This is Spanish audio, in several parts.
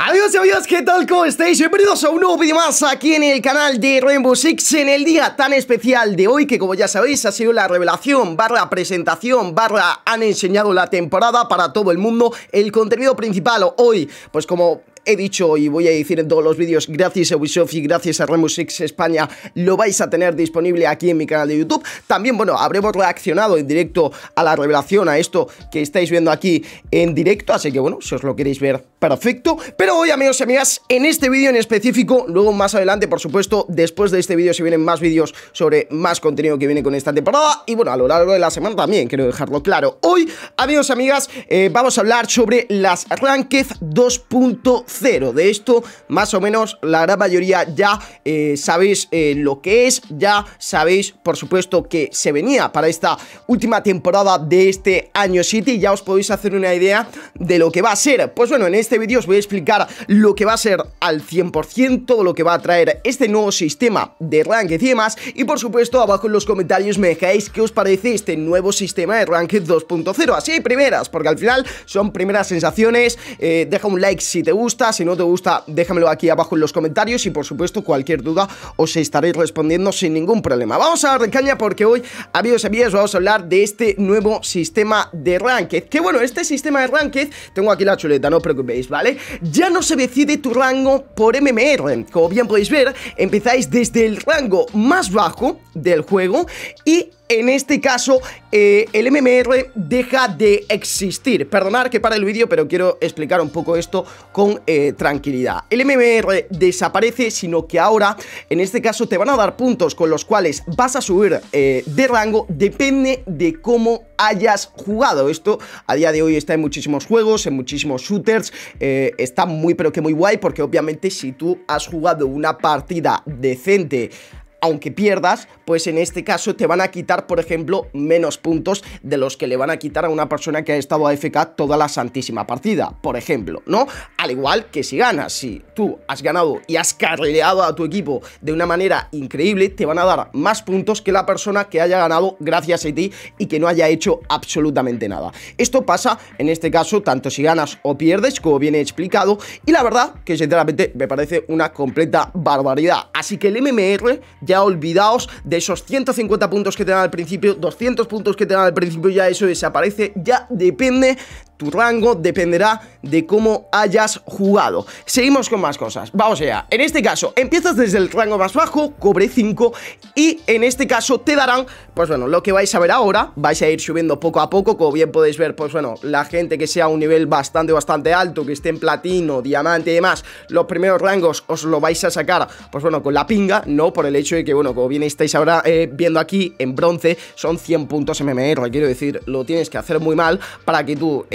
¡Adiós, adiós! y amigas, ¿qué tal? ¿Cómo estáis? Bienvenidos a un nuevo vídeo más aquí en el canal de Rainbow Six en el día tan especial de hoy que como ya sabéis ha sido la revelación barra presentación barra han enseñado la temporada para todo el mundo el contenido principal hoy pues como he dicho y voy a decir en todos los vídeos, gracias a Ubisoft y gracias a RemusX España, lo vais a tener disponible aquí en mi canal de YouTube. También, bueno, habremos reaccionado en directo a la revelación, a esto que estáis viendo aquí en directo, así que bueno, si os lo queréis ver, perfecto. Pero hoy, amigos y amigas, en este vídeo en específico, luego más adelante, por supuesto, después de este vídeo se vienen más vídeos sobre más contenido que viene con esta temporada y bueno, a lo largo de la semana también, quiero dejarlo claro. Hoy, amigos y amigas, eh, vamos a hablar sobre las Ranked 2.0 cero. De esto, más o menos, la gran mayoría ya eh, sabéis eh, lo que es, ya sabéis, por supuesto, que se venía para esta última temporada de este año City ya os podéis hacer una idea de lo que va a ser. Pues bueno, en este vídeo os voy a explicar lo que va a ser al 100%, lo que va a traer este nuevo sistema de ranked y demás, y por supuesto, abajo en los comentarios me dejáis qué os parece este nuevo sistema de ranked 2.0, así primeras, porque al final son primeras sensaciones, eh, deja un like si te gusta, si no te gusta, déjamelo aquí abajo en los comentarios y por supuesto cualquier duda os estaré respondiendo sin ningún problema. Vamos a dar caña porque hoy, amigos y amigas, vamos a hablar de este nuevo sistema de ranked. Que bueno, este sistema de ranked, tengo aquí la chuleta, no os preocupéis, ¿vale? Ya no se decide tu rango por MMR. Como bien podéis ver, empezáis desde el rango más bajo del juego y en este caso eh, el MMR deja de existir. Perdonar que para el vídeo, pero quiero explicar un poco esto con eh, tranquilidad. El MMR desaparece, sino que ahora, en este caso, te van a dar puntos con los cuales vas a subir eh, de rango, depende de cómo hayas jugado. Esto a día de hoy está en muchísimos juegos, en muchísimos shooters, está muy pero que muy guay, porque obviamente si tú has jugado una partida decente aunque pierdas, pues en este caso te van a quitar, por ejemplo, menos puntos de los que le van a quitar a una persona que ha estado a AFK toda la santísima partida, por ejemplo, ¿no? Al igual que si ganas, si tú has ganado y has carreado a tu equipo de una manera increíble, te van a dar más puntos que la persona que haya ganado gracias a ti y que no haya hecho absolutamente nada. Esto pasa, en este caso, tanto si ganas o pierdes, como viene explicado, y la verdad que sinceramente me parece una completa barbaridad. Así que el MMR ya olvidaos de esos 150 puntos que te dan al principio, 200 puntos que te dan al principio, ya eso desaparece, ya depende tu rango dependerá de cómo hayas jugado. Seguimos con más cosas. Vamos allá. En este caso, empiezas desde el rango más bajo, cobre 5, y en este caso te darán, pues bueno, lo que vais a ver ahora, vais a ir subiendo poco a poco, como bien podéis ver, pues bueno, la gente que sea un nivel bastante, bastante alto, que esté en platino, diamante y demás, los primeros rangos os lo vais a sacar, pues bueno, con la pinga, no por el hecho de que, bueno, como bien estáis ahora eh, viendo aquí, en bronce son 100 puntos MMR, quiero decir, lo tienes que hacer muy mal para que tú,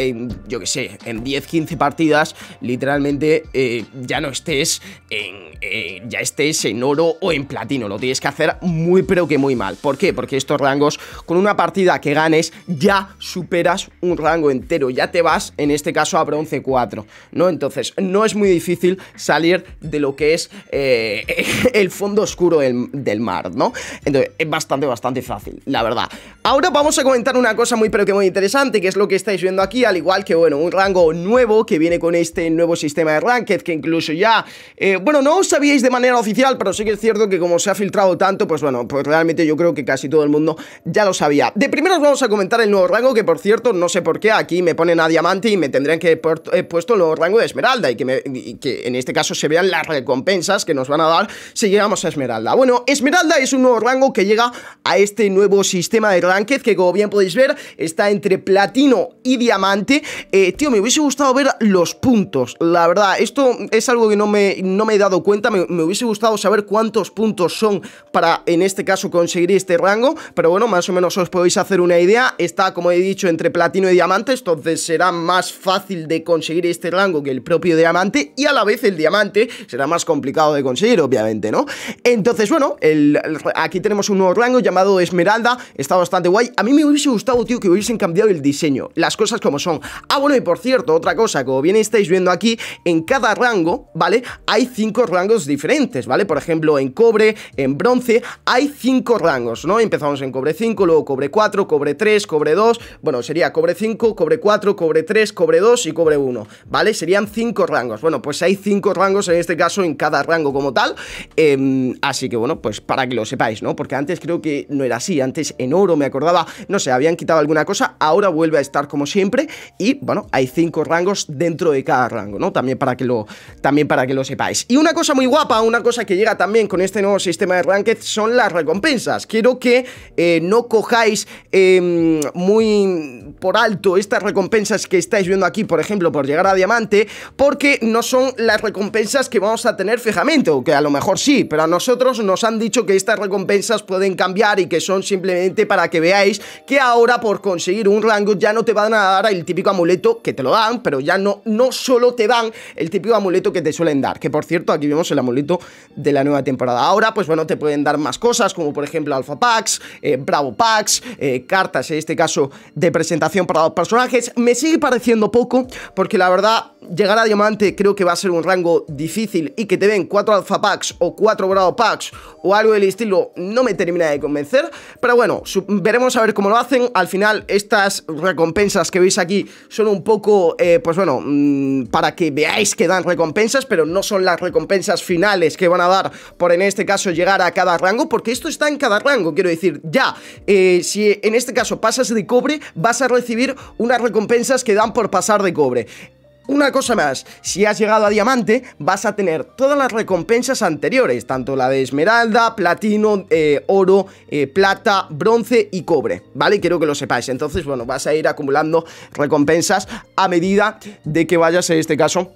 yo que sé, en 10, 15 partidas, literalmente eh, ya no estés en, eh, ya estés en oro o en platino, lo tienes que hacer muy pero que muy mal. ¿Por qué? Porque estos rangos, con una partida que ganes, ya superas un rango entero, ya te vas, en este caso, a bronce 4, ¿no? Entonces, no es muy difícil salir de lo que es el fondo oscuro del, del mar, ¿no? Entonces, es bastante, bastante fácil, la verdad. Ahora vamos a comentar una cosa muy, pero que muy interesante, que es lo que estáis viendo aquí, al igual que, bueno, un rango nuevo que viene con este nuevo sistema de Ranked, que incluso ya, eh, bueno, no os sabíais de manera oficial, pero sí que es cierto que como se ha filtrado tanto, pues bueno, pues realmente yo creo que casi todo el mundo ya lo sabía. De primero os vamos a comentar el nuevo rango, que por cierto, no sé por qué, aquí me ponen a diamante y me tendrían que he eh, puesto el nuevo rango de esmeralda y que, y que en este caso se vean las recompensas que nos van a dar si llegamos a esmeralda. Bueno, Esmeralda es un nuevo rango que llega a este nuevo sistema de ranked que como bien podéis ver está entre platino y diamante. Eh, tío, me hubiese gustado ver los puntos, la verdad, esto es algo que no me, no me he dado cuenta, me hubiese gustado saber cuántos puntos son para en este caso conseguir este rango, pero bueno, más o menos os podéis hacer una idea, está como he dicho entre platino y diamante, entonces será más fácil de conseguir este rango que el propio diamante y a la vez el diamante será más complicado de conseguir, obviamente, ¿no? Entonces, bueno, aquí tenemos un nuevo rango llamado Esmeralda, está bastante guay. A mí me hubiese gustado, tío, que hubiesen cambiado el diseño, las cosas como son. Ah, bueno, y por cierto, otra cosa, como bien estáis viendo aquí, en cada rango, ¿vale? Hay cinco rangos diferentes, ¿vale? Por ejemplo, en cobre, en bronce, hay cinco rangos, ¿no? Empezamos en cobre 5, luego cobre 4, cobre 3, cobre 2, bueno, sería cobre 5, cobre 4, cobre 3, cobre 2 y cobre 1, ¿vale? Serían cinco rangos. Bueno, pues hay cinco rangos en este caso en cada rango como tal. Em, así que bueno, pues para que lo sepáis, ¿no? Porque antes creo que no era así, antes en oro me acordaba, no sé, habían quitado alguna cosa, ahora vuelve a estar como siempre y bueno, hay cinco rangos dentro de cada rango, ¿no? También para que lo, también para que lo sepáis. Y una cosa muy guapa, una cosa que llega también con este nuevo sistema de ranked son las recompensas. Quiero que eh, no cojáis em, muy por alto estas recompensas que estáis viendo aquí, por ejemplo, por llegar a diamante, porque no son las recompensas que vamos a tener fijamente, o que a lo mejor sí, pero a nosotros nos ha han dicho que estas recompensas pueden cambiar y que son simplemente para que veáis que ahora por conseguir un rango ya no te van a dar el típico amuleto que te lo dan, pero ya no, no solo te dan el típico amuleto que te suelen dar, que por cierto aquí vemos el amuleto de la nueva temporada. Ahora pues bueno, te pueden dar más cosas como por ejemplo alfa packs, eh, bravo packs, eh, cartas en este caso de presentación para los personajes. Me sigue pareciendo poco porque la verdad llegar a diamante creo que va a ser un rango difícil y que te den 4 alfa packs o 4 bravo packs o algo del estilo no me termina de convencer. Pero bueno, veremos a ver cómo lo hacen. Al final, estas recompensas que veis aquí son un poco, eh, pues bueno, mm, para que veáis que dan recompensas, pero no son las recompensas finales que van a dar por en este caso llegar a cada rango, porque esto está en cada rango, quiero decir, ya, eh, si en este caso pasas de cobre, vas a recibir unas recompensas que dan por pasar de cobre. Una cosa más, si has llegado a diamante vas a tener todas las recompensas anteriores, tanto la de esmeralda, platino, eh, oro, eh, plata, bronce y cobre, ¿vale? Quiero que lo sepáis, entonces bueno, vas a ir acumulando recompensas a medida de que vayas en este caso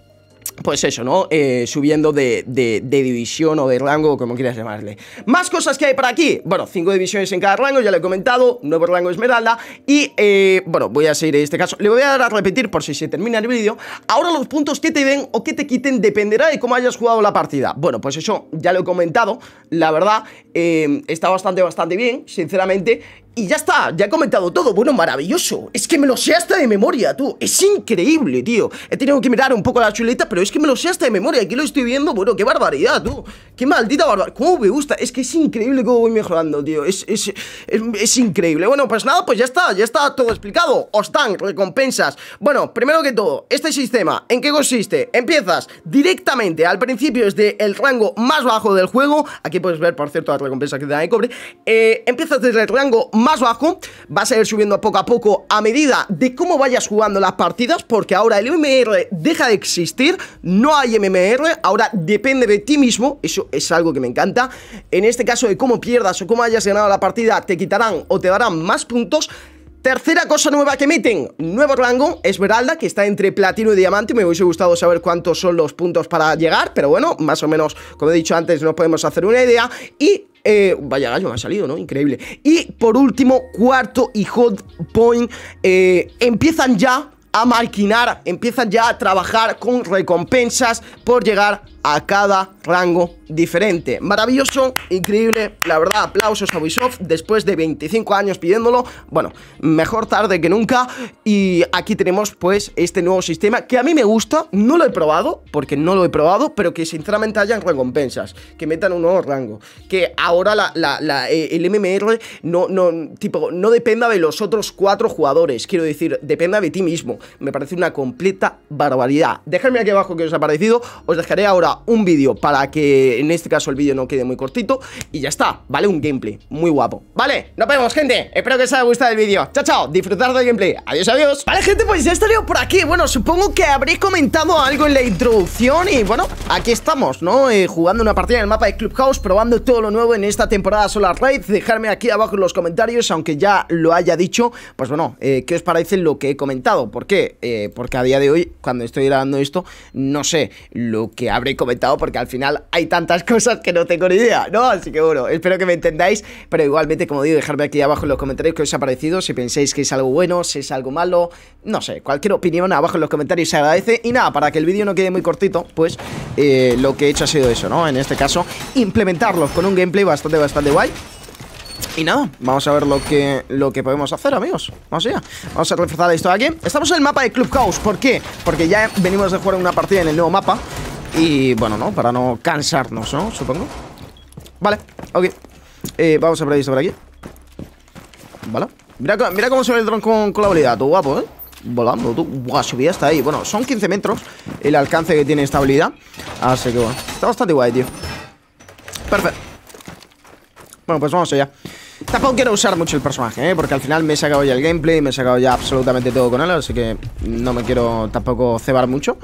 pues eso, ¿no? Eh, subiendo de, división o de rango, como quieras llamarle. Más cosas que hay para aquí. Bueno, cinco divisiones en cada rango, ya lo he comentado. Nuevo rango esmeralda. Y, eh, bueno, voy a seguir en este caso. Le voy a dar a repetir por si se termina el vídeo. Ahora los puntos que te den o que te quiten dependerá de cómo hayas jugado la partida. Bueno, pues eso ya lo he comentado. La verdad, eh, está bastante, bastante bien, sinceramente. Y ya está, ya he comentado todo. Bueno, maravilloso. Es que me lo sé hasta de memoria, tú. Es increíble, tío. He tenido que mirar un poco la chuleta, pero es que me lo sé hasta de memoria. Aquí lo estoy viendo. Bueno, qué barbaridad, tú. Qué maldita barbaridad. ¿Cómo me gusta? Es que es increíble cómo voy mejorando, tío. Es, increíble. Bueno, pues nada, pues ya está. Ya está todo explicado. Ostán, recompensas. Bueno, primero que todo, este sistema, ¿en qué consiste? Empiezas directamente al principio desde el rango más bajo del juego. Aquí puedes ver, por cierto, las recompensas que te dan de cobre. Eh, empiezas desde el rango más más bajo, vas a ir subiendo poco a poco a medida de cómo vayas jugando las partidas, porque ahora el MMR deja de existir, no hay MMR, ahora depende de ti mismo, eso es algo que me encanta, en este caso de cómo pierdas o cómo hayas ganado la partida, te quitarán o te darán más puntos, Tercera cosa nueva que meten, nuevo rango, Esmeralda, que está entre platino y diamante. Me hubiese gustado saber cuántos son los puntos para llegar, pero bueno, más o menos, como he dicho antes, nos podemos hacer una idea. Y eh, vaya gallo, me ha salido, ¿no? Increíble. Y por último, cuarto y hot point. Eh, empiezan ya a marquinar empiezan ya a trabajar con recompensas por llegar a cada rango diferente. Maravilloso, increíble, la verdad, aplausos a Ubisoft después de 25 años pidiéndolo. Bueno, mejor tarde que nunca. Y aquí tenemos pues este nuevo sistema que a mí me gusta, no lo he probado, porque no lo he probado, pero que sinceramente hayan recompensas, que metan un nuevo rango, que ahora eh, el MMR no, tipo, no dependa de los otros cuatro jugadores, quiero decir, dependa de ti mismo. Me parece una completa barbaridad. Dejadme aquí abajo que os ha parecido, os dejaré ahora un vídeo para que en este caso el vídeo no quede muy cortito y ya está, ¿vale? Un gameplay muy guapo. Vale, nos vemos, gente. Espero que os haya gustado el vídeo. Chao, chao. Disfrutar del gameplay. Adiós, adiós. Vale, gente, pues ya estaría por aquí. Bueno, supongo que habréis comentado algo en la introducción y bueno, aquí estamos, ¿no? Eh, jugando una partida en el mapa de Clubhouse, probando todo lo nuevo en esta temporada Solar Raid. Dejarme aquí abajo en los comentarios, aunque ya lo haya dicho, pues bueno, eh, ¿qué os parece lo que he comentado? ¿Por qué? Eh, porque a día de hoy, cuando estoy grabando esto, no sé lo que habré comentado comentado porque al final hay tantas cosas que no tengo ni idea, ¿no? Así que bueno, espero que me entendáis, pero igualmente, como digo, Dejarme aquí abajo en los comentarios que os ha parecido, si pensáis que es algo bueno, si es algo malo, no sé, cualquier opinión abajo en los comentarios se agradece. Y nada, para que el vídeo no quede muy cortito, pues eh, lo que he hecho ha sido eso, ¿no? En este caso, implementarlos con un gameplay bastante, bastante guay. Y nada, vamos a ver lo que, lo que podemos hacer, amigos Vamos allá, vamos a reforzar esto de aquí Estamos en el mapa de Club ¿por qué? Porque ya venimos de jugar una partida en el nuevo mapa y bueno, ¿no? Para no cansarnos, ¿no? Supongo Vale, ok eh, Vamos a previsar por aquí Vale Mira, cómo se ve el dron con, con la habilidad, tú guapo, ¿eh? Volando, tú Buah, subía hasta ahí Bueno, son 15 metros el alcance que tiene esta habilidad Así que bueno, está bastante guay, tío Perfecto Bueno, pues vamos allá Tampoco quiero usar mucho el personaje, ¿eh? porque al final me he sacado ya el gameplay, me he sacado ya absolutamente todo con él, así que no me quiero tampoco cebar mucho.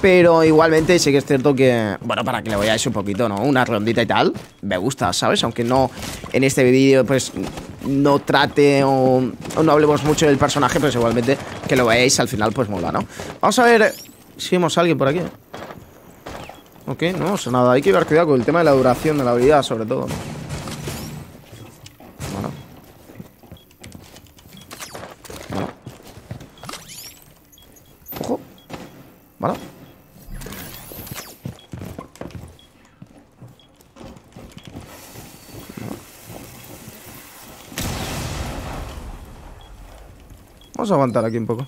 Pero igualmente sí que es cierto que, bueno, para que le vayáis un poquito, ¿no? Una rondita y tal, me gusta, ¿sabes? Aunque no en este vídeo, pues, no trate o, no hablemos mucho del personaje, pero pues, igualmente que lo veáis al final, pues mola, ¿no? Vamos a ver si vemos a alguien por aquí. Ok, no, o sea, nada, hay que llevar cuidado con el tema de la duración de la habilidad, sobre todo. Vamos a aguantar aquí un poco.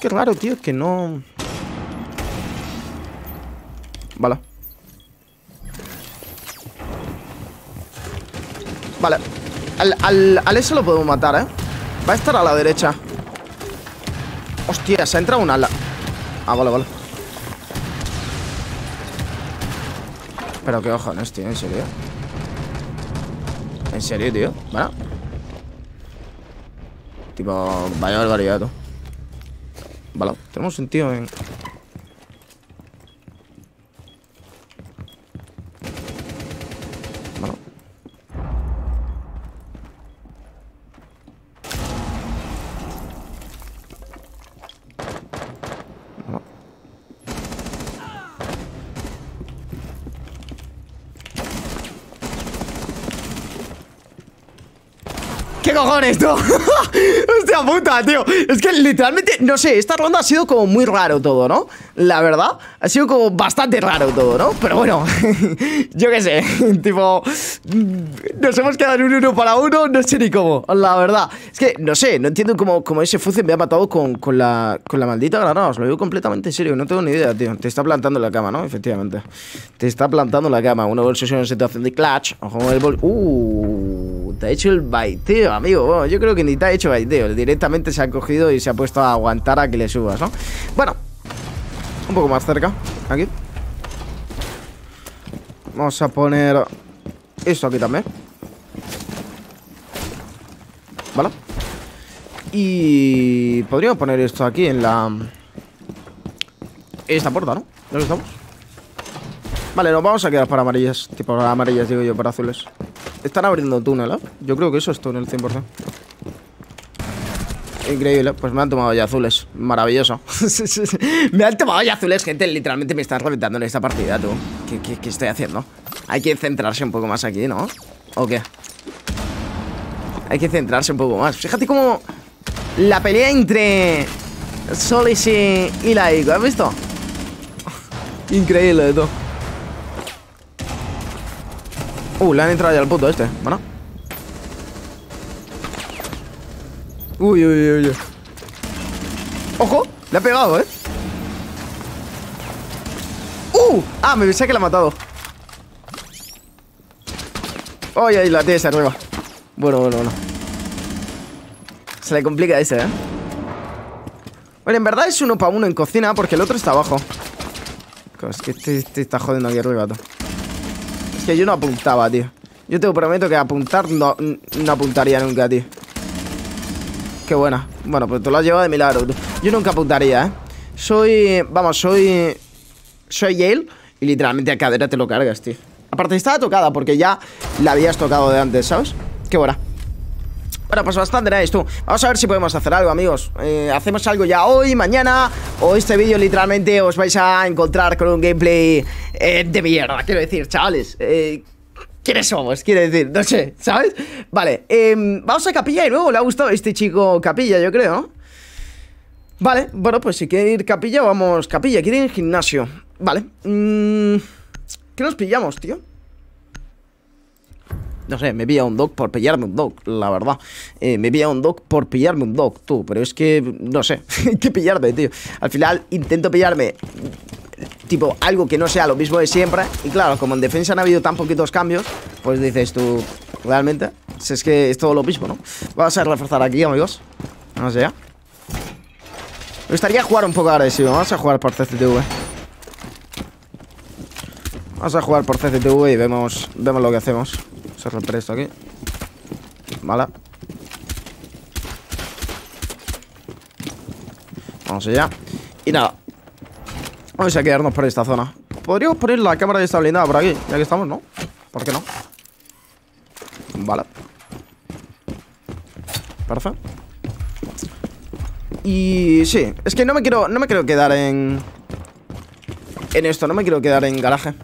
Qué raro, tío, es que no... Vale. Vale. Al, al, al eso lo podemos matar, ¿eh? Va a estar a la derecha. Hostia, se ha entrado un ala. Ah, vale, vale. Pero qué ojones, tío, en serio. En serio, tío. Bueno, Tipo, vaya barbaridad, tú. Vale, tenemos sentido en... Vale, ¿Qué cojones, tú? Hostia puta, tío. Es que literalmente, no sé, esta ronda ha sido como muy raro todo, ¿no? La verdad, ha sido como bastante raro todo, ¿no? Pero bueno, yo qué sé, tipo, mm, nos hemos quedado en un uno para uno, no sé ni cómo, la verdad. Es que, no sé, no entiendo cómo, cómo ese Fuce me ha matado con, la, con la maldita granada, os lo digo completamente en serio, no tengo ni idea, tío. Te está plantando la cama, ¿no? Efectivamente. Te está plantando la cama, una bolsillo en situación de clutch, ojo el Uh te ha hecho el baiteo, amigo. yo creo que ni te ha hecho baiteo. Directamente se ha cogido y se ha puesto a aguantar a que le subas, ¿no? Bueno, un poco más cerca. Aquí. Vamos a poner esto aquí también. ¿Vale? Y podríamos poner esto aquí en la... Esta puerta, ¿no? ¿Dónde estamos? Vale, nos vamos a quedar para amarillas. Tipo, amarillas digo yo, para azules. Están abriendo túnel, ¿eh? Yo creo que eso es túnel 100%. Increíble, pues me han tomado ya azules Maravilloso Me han tomado ya azules, gente Literalmente me están reventando en esta partida, tú ¿Qué, estoy haciendo? Hay que centrarse un poco más aquí, ¿no? ¿O qué? Hay que centrarse un poco más Fíjate cómo la pelea entre Solis y, y Laico ¿Has visto? Increíble, tú Uh, le han entrado ya al puto este. Bueno. Uy, uy, uy, uy. ¡Ojo! Le ha pegado, ¿eh? ¡Uh! Ah, me pensé que la ha matado. ¡Ay, ahí La esa arriba. Bueno, bueno, bueno. Se le complica ese, ¿eh? Bueno, en verdad es uno para uno en cocina porque el otro está abajo. Es que este, este, está jodiendo aquí arriba, tío que yo no apuntaba, tío Yo te prometo que apuntar no, no apuntaría nunca, tío Qué buena Bueno, pues te lo has llevado de milagro, tío. Yo nunca apuntaría, ¿eh? Soy... Vamos, soy... Soy Yale Y literalmente a cadera te lo cargas, tío Aparte estaba tocada porque ya la habías tocado de antes, ¿sabes? Qué buena bueno, pues bastante era tú Vamos a ver si podemos hacer algo, amigos eh, Hacemos algo ya hoy, mañana O este vídeo literalmente os vais a encontrar con un gameplay eh, de mierda Quiero decir, chavales eh, ¿Quiénes somos? Quiero decir, no sé, ¿sabes? Vale, em, vamos a Capilla y luego Le ha gustado este chico Capilla, yo creo Vale, bueno, pues si quiere ir Capilla, vamos Capilla Quiere ir gimnasio Vale mm, ¿Qué nos pillamos, tío? no sé, me pilla un dog por pillarme un dog, la verdad. me eh, me pilla un dog por pillarme un dog, tú. Pero es que, no sé, ¿Qué que pillarme, tío. Al final intento pillarme tipo algo que no sea lo mismo de siempre. Y claro, como en defensa han habido tan poquitos cambios, pues dices tú, realmente, si es que es todo lo mismo, ¿no? Vamos a reforzar aquí, amigos. Vamos allá. Me gustaría jugar un poco agresivo. Vamos a jugar por CCTV. Vamos a jugar por CCTV y vemos, vemos lo que hacemos romper esto aquí. Vale Vamos allá. Y nada. Vamos a quedarnos por esta zona. Podríamos poner la cámara de estabilidad por aquí, ya que estamos, ¿no? ¿Por qué no? Vale. Perfecto. Y sí, es que no me quiero, no me quiero quedar en... En esto, no me quiero quedar en garaje.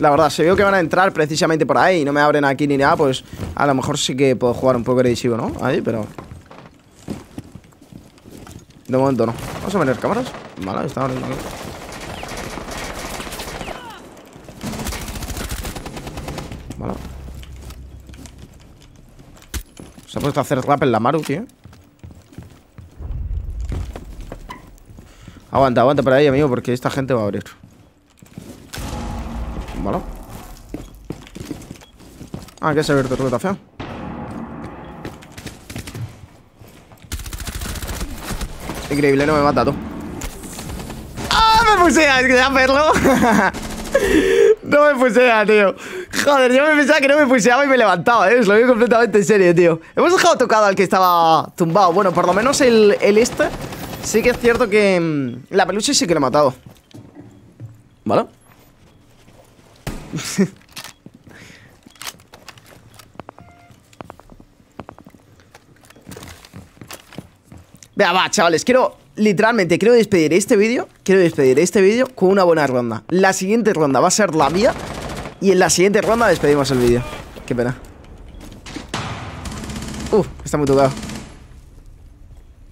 La verdad, se veo que van a entrar precisamente por ahí y no me abren aquí ni nada, pues a lo mejor sí que puedo jugar un poco agresivo, ¿no? Ahí, pero... De momento no. Vamos a poner cámaras. Vale, está abriendo Vale. Se ha puesto a hacer rap en la Maru, tío. Aguanta, aguanta por ahí, amigo, porque esta gente va a abrir. Vale. Ah, que se abierto ruta feo. Increíble, no me mata tú. ¡Ah! Me pusea, es que ya verlo no me pusea, tío. Joder, yo me pensaba que no me puseaba y me levantaba, ¿eh? Os lo vi completamente en serio, tío. Hemos dejado tocado al que estaba tumbado. Bueno, por lo menos el, el este. Sí que es cierto que. Mm, la peluche sí que lo he matado. ¿Vale? Vea, va, chavales, quiero, literalmente, quiero despedir este vídeo, quiero despedir este vídeo con una buena ronda. La siguiente ronda va a ser la mía y en la siguiente ronda despedimos el vídeo. Qué pena. Uf, está muy tocado.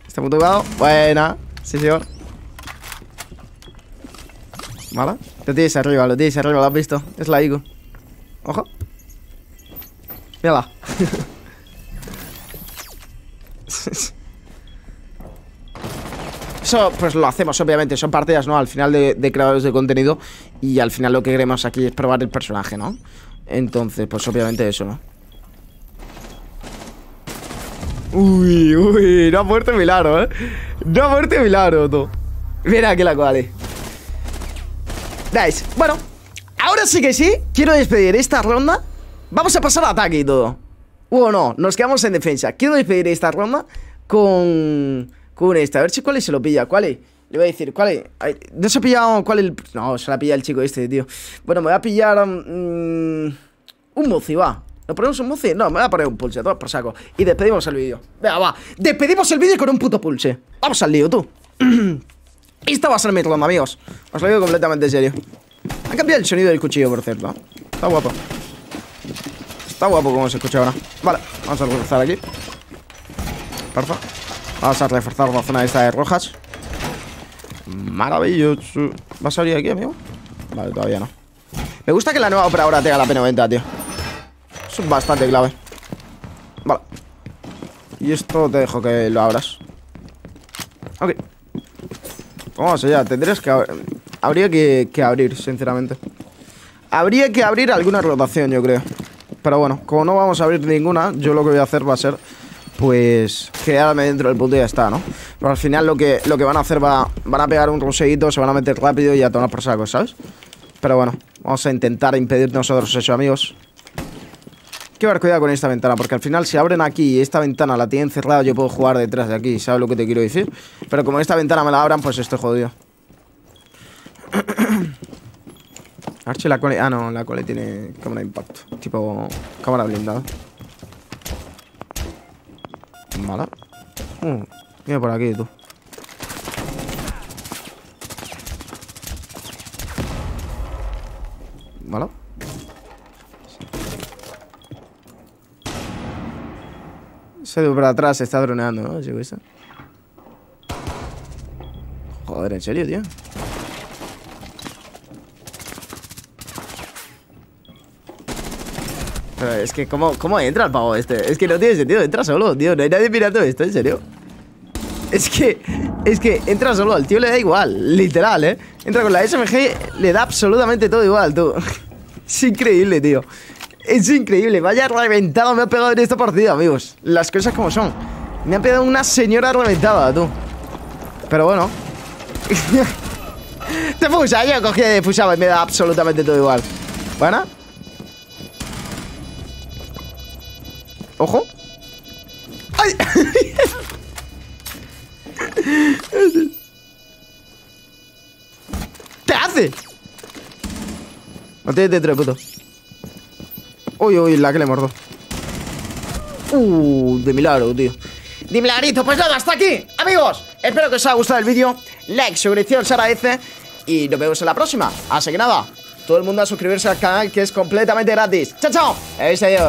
Está muy tocado. Buena. Sí, señor. ¿Vale? Lo tienes arriba, lo tienes arriba, lo has visto. Es la Igu. Ojo. Mírala. Eso pues lo hacemos, obviamente, son partidas, ¿no? Al final de, creadores de contenido y al final lo que queremos aquí es probar el personaje, ¿no? Entonces, pues obviamente eso, ¿no? Uy, uy, no ha muerto Milaro, ¿eh? No ha muerto Milaro, tú. Mira aquí la cual, bueno, ahora sí que sí, quiero despedir esta ronda. Vamos a pasar a ataque y todo. O no, nos quedamos en defensa. Quiero despedir esta ronda con... Con esta. A ver si cuál se lo pilla. ¿Cuál es? Le voy a decir, ¿cuál es? no se ha pillado cuál es el... No, se la ha pillado el chico este, tío. Bueno, me voy a pillar... Mm, un mozi, va. Lo ponemos un mozi? No, me voy a poner un pulse, todo por saco. Y despedimos el vídeo. Venga, va. Despedimos el vídeo con un puto pulse. Vamos al lío, tú. esta va a ser mi amigos. Os lo digo completamente en serio. Ha cambiado el sonido del cuchillo, por cierto. Está guapo. Está guapo como se escucha ahora. Vale, vamos a reforzar aquí. Porfa. Vamos a reforzar la zona esta de rojas. Maravilloso. ¿Va a salir aquí, amigo? Vale, todavía no. Me gusta que la nueva operadora tenga la P90, tío. es bastante clave. Vale. Y esto te dejo que lo abras. Ok. Vamos allá, tendrías que... Habría que, abrir, sinceramente. Habría que abrir alguna rotación, yo creo. Pero bueno, como no vamos a abrir ninguna, yo lo que voy a hacer va a ser pues quedarme dentro del punto y ya está, ¿no? Pero al final lo que, lo que van a hacer va van a pegar un roseíto, se van a meter rápido y a tomar por saco, ¿sabes? Pero bueno, vamos a intentar impedir nosotros eso, amigos que haber cuidado con esta ventana, porque al final si abren aquí y esta ventana la tienen cerrada, yo puedo jugar detrás de aquí, ¿sabes lo que te quiero decir? Pero como esta ventana me la abran, pues estoy jodido. Archie, la cole... Ah, no, la cole tiene cámara de impacto. Tipo cámara blindada. Mala. Viene mm, mira por aquí, tú. Mala. Se dio para atrás, se está droneando, ¿no? Llegó Joder, ¿en serio, tío? Pero es que, ¿cómo, ¿cómo entra el pavo este? Es que no tiene sentido, entra solo, tío. No hay nadie mirando esto, ¿en serio? Es que, es que entra solo, al tío le da igual, literal, ¿eh? Entra con la SMG, le da absolutamente todo igual, tú. Es increíble, tío. Es increíble, vaya reventado me ha pegado en esta partida, amigos Las cosas como son Me ha pegado una señora reventada, tú Pero bueno Te fusa, yo cogí de fusaba y me da absolutamente todo igual Bueno Ojo ¡Ay! ¿Qué hace? No tiene dentro de puto Uy, uy, la que le mordó. Uh, de milagro, tío. De milagrito, pues nada, hasta aquí, amigos. Espero que os haya gustado el vídeo. Like, suscripción, se agradece. Y nos vemos en la próxima. Así que nada, todo el mundo a suscribirse al canal que es completamente gratis. ¡Chao, chao! Adiós, adiós.